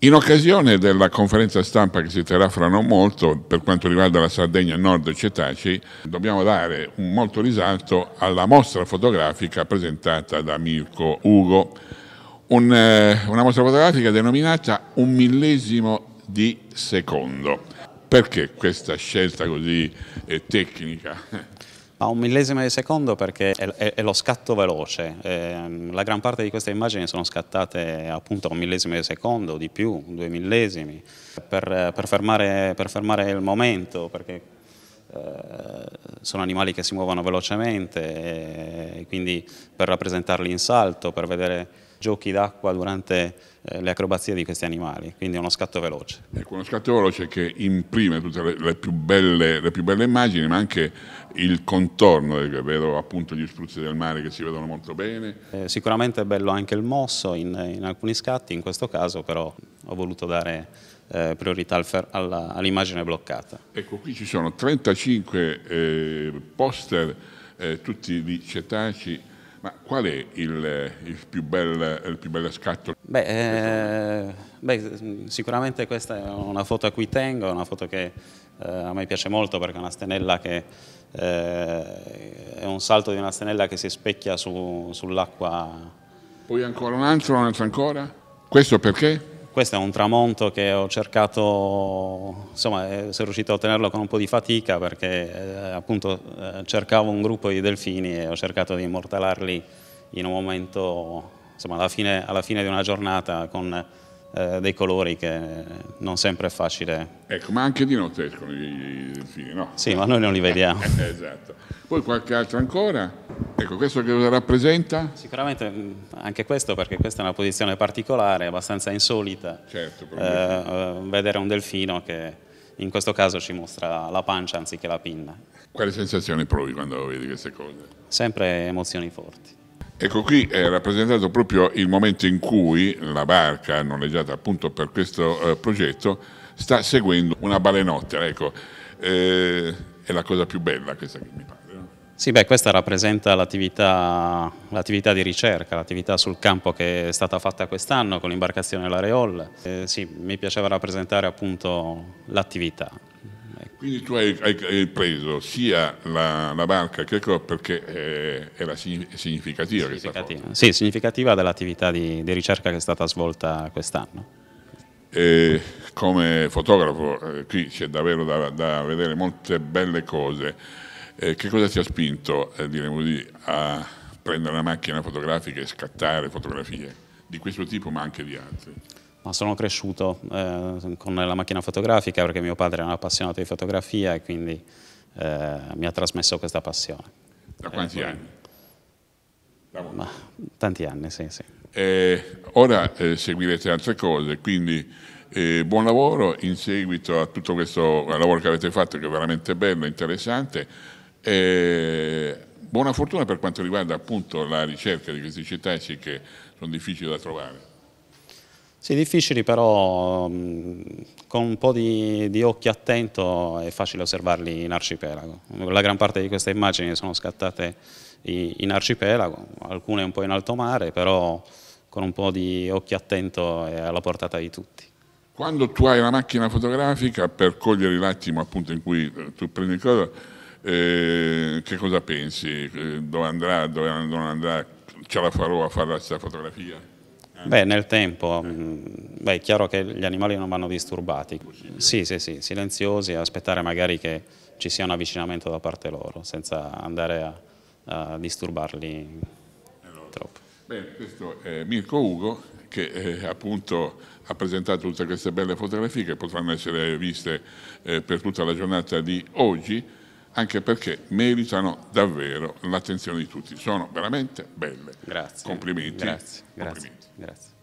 In occasione della conferenza stampa che si terrà fra non molto per quanto riguarda la Sardegna Nord Cetacei, dobbiamo dare un molto risalto alla mostra fotografica presentata da Mirko Ugo, un, eh, una mostra fotografica denominata Un millesimo di secondo. Perché questa scelta così eh, tecnica? Ma un millesimo di secondo perché è, è, è lo scatto veloce, eh, la gran parte di queste immagini sono scattate appunto a un millesimo di secondo, di più, due millesimi, per, per, fermare, per fermare, il momento, perché eh, sono animali che si muovono velocemente, e quindi per rappresentarli in salto, per vedere giochi d'acqua durante eh, le acrobazie di questi animali, quindi è uno scatto veloce. Ecco, uno scatto veloce che imprime tutte le, le, più, belle, le più, belle, immagini, ma anche il contorno, eh, vedo appunto gli spruzzi del mare che si vedono molto bene. Eh, sicuramente è bello anche il mosso in, in, alcuni scatti, in questo caso però ho voluto dare eh, priorità al all'immagine all bloccata. Ecco, qui ci sono 35 eh, poster, eh, tutti di cetaci, ma qual è il, il, più, bel, il più, bello scatto? Beh, eh, beh, sicuramente questa è una foto a cui tengo, una foto che eh, a me piace molto perché è una stenella che eh, è un salto di una stenella che si specchia su, sull'acqua. Poi ancora un altro, un altro ancora? Questo perché? questo è un tramonto che ho cercato, insomma eh, sono riuscito a ottenerlo con un po' di fatica perché eh, appunto eh, cercavo un gruppo di delfini e ho cercato di immortalarli in un momento, insomma alla fine, alla fine di una giornata con eh, dei colori che non sempre è facile. Ecco, ma anche di notte escono i delfini, no? Sì, ma noi non li vediamo. Eh, eh, esatto. Poi qualche altro ancora? Ecco, questo che cosa rappresenta? Sicuramente mm, anche questo, perché questa è una posizione particolare, abbastanza insolita. Certo, eh, eh, vedere un delfino che in questo caso ci mostra la pancia anziché la pinna. Quale sensazione provi quando vedi queste cose? Sempre emozioni forti. Ecco qui è rappresentato proprio il momento in cui la barca noleggiata appunto per questo eh, progetto sta seguendo una balenottera, ecco, eh, è la cosa più bella questa che mi pare. Sì, beh, questa rappresenta l'attività, di ricerca, l'attività sul campo che è stata fatta quest'anno con l'imbarcazione L'Areol. Eh, sì, mi piaceva rappresentare appunto l'attività. Quindi tu hai, hai preso sia la, la, barca che il crop perché eh, era significativa. significativa. Sì, significativa dell'attività di, di, ricerca che è stata svolta quest'anno. come fotografo eh, qui c'è davvero da, da, vedere molte belle cose. Eh, che cosa ti ha spinto, eh, diremmo così, a prendere una macchina fotografica e scattare fotografie di questo tipo ma anche di altre? ma sono cresciuto eh, con la macchina fotografica perché mio padre era un appassionato di fotografia e quindi eh, mi ha trasmesso questa passione. Da quanti poi... Eh, anni? Da ma, tanti anni, sì. sì. Eh, ora eh, seguirete altre cose, quindi... E buon lavoro in seguito a tutto questo lavoro che avete fatto che è veramente bello, interessante e buona fortuna per quanto riguarda appunto la ricerca di questi cetacei che sono difficili da trovare. Sì, difficili però mm, con un po' di, di, occhio attento è facile osservarli in arcipelago. La gran parte di queste immagini sono scattate in arcipelago, alcune un po' in alto mare, però con un po' di occhio attento è alla portata di tutti. Quando tu hai la macchina fotografica per cogliere l'attimo appunto in cui eh, tu prendi il cosa, eh, che cosa pensi? Eh, dove andrà, dove non andrà? Ce la farò a fare questa fotografia? Eh. Beh, nel tempo, mm, beh, è chiaro che gli animali non vanno disturbati. Sì, sì, sì, silenziosi, aspettare magari che ci sia un avvicinamento da parte loro, senza andare a, a disturbarli allora. troppo. Beh, questo è Mirko Ugo che eh, appunto ha presentato tutte queste belle fotografie che potranno essere viste eh, per tutta la giornata di oggi anche perché meritano davvero l'attenzione di tutti. Sono veramente belle. Grazie. Complimenti. Grazie. Complimenti. Grazie. Grazie.